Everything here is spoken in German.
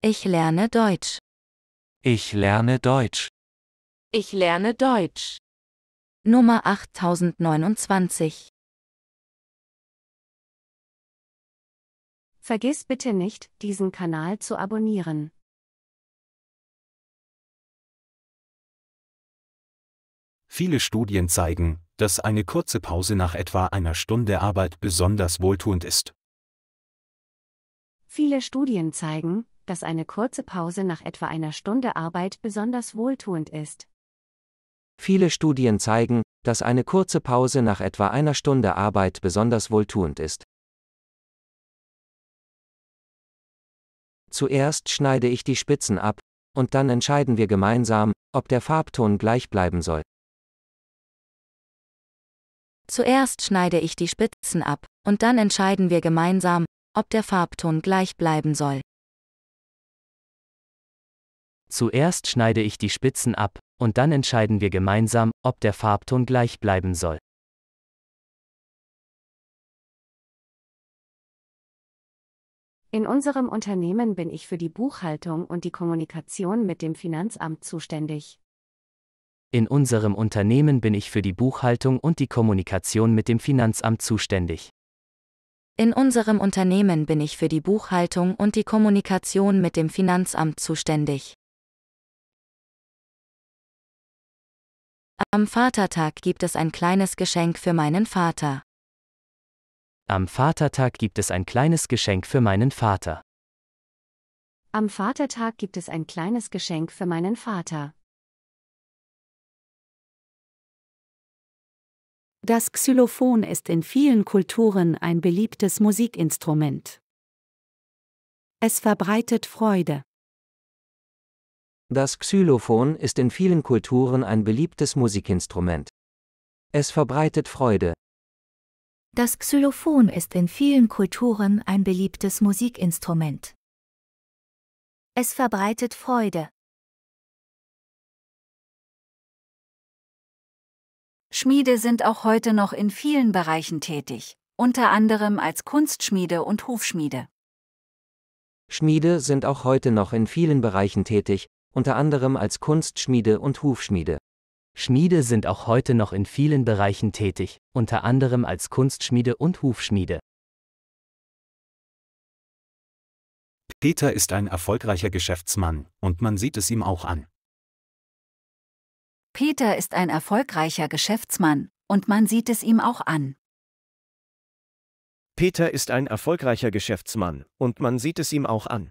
Ich lerne Deutsch. Ich lerne Deutsch. Ich lerne Deutsch. Nummer 8029. Vergiss bitte nicht, diesen Kanal zu abonnieren. Viele Studien zeigen, dass eine kurze Pause nach etwa einer Stunde Arbeit besonders wohltuend ist. Viele Studien zeigen, dass eine kurze Pause nach etwa einer Stunde Arbeit besonders wohltuend ist. Viele Studien zeigen, dass eine kurze Pause nach etwa einer Stunde Arbeit besonders wohltuend ist. Zuerst schneide ich die Spitzen ab, und dann entscheiden wir gemeinsam, ob der Farbton gleich bleiben soll. Zuerst schneide ich die Spitzen ab, und dann entscheiden wir gemeinsam, ob der Farbton gleich bleiben soll. Zuerst schneide ich die Spitzen ab, und dann entscheiden wir gemeinsam, ob der Farbton gleich bleiben soll. In unserem Unternehmen bin ich für die Buchhaltung und die Kommunikation mit dem Finanzamt zuständig. In unserem Unternehmen bin ich für die Buchhaltung und die Kommunikation mit dem Finanzamt zuständig. In unserem Unternehmen bin ich für die Buchhaltung und die Kommunikation mit dem Finanzamt zuständig. Am Vatertag gibt es ein kleines Geschenk für meinen Vater. Am Vatertag gibt es ein kleines Geschenk für meinen Vater. Am Vatertag gibt es ein kleines Geschenk für meinen Vater. Das Xylophon ist in vielen Kulturen ein beliebtes Musikinstrument. Es verbreitet Freude. Das Xylophon ist in vielen Kulturen ein beliebtes Musikinstrument. Es verbreitet Freude. Das Xylophon ist in vielen Kulturen ein beliebtes Musikinstrument. Es verbreitet Freude. Schmiede sind auch heute noch in vielen Bereichen tätig, unter anderem als Kunstschmiede und Hufschmiede. Schmiede sind auch heute noch in vielen Bereichen tätig, unter anderem als Kunstschmiede und Hufschmiede. Schmiede sind auch heute noch in vielen Bereichen tätig, unter anderem als Kunstschmiede und Hufschmiede. Peter ist ein erfolgreicher Geschäftsmann, und man sieht es ihm auch an. Peter ist ein erfolgreicher Geschäftsmann, und man sieht es ihm auch an. Peter ist ein erfolgreicher Geschäftsmann, und man sieht es ihm auch an.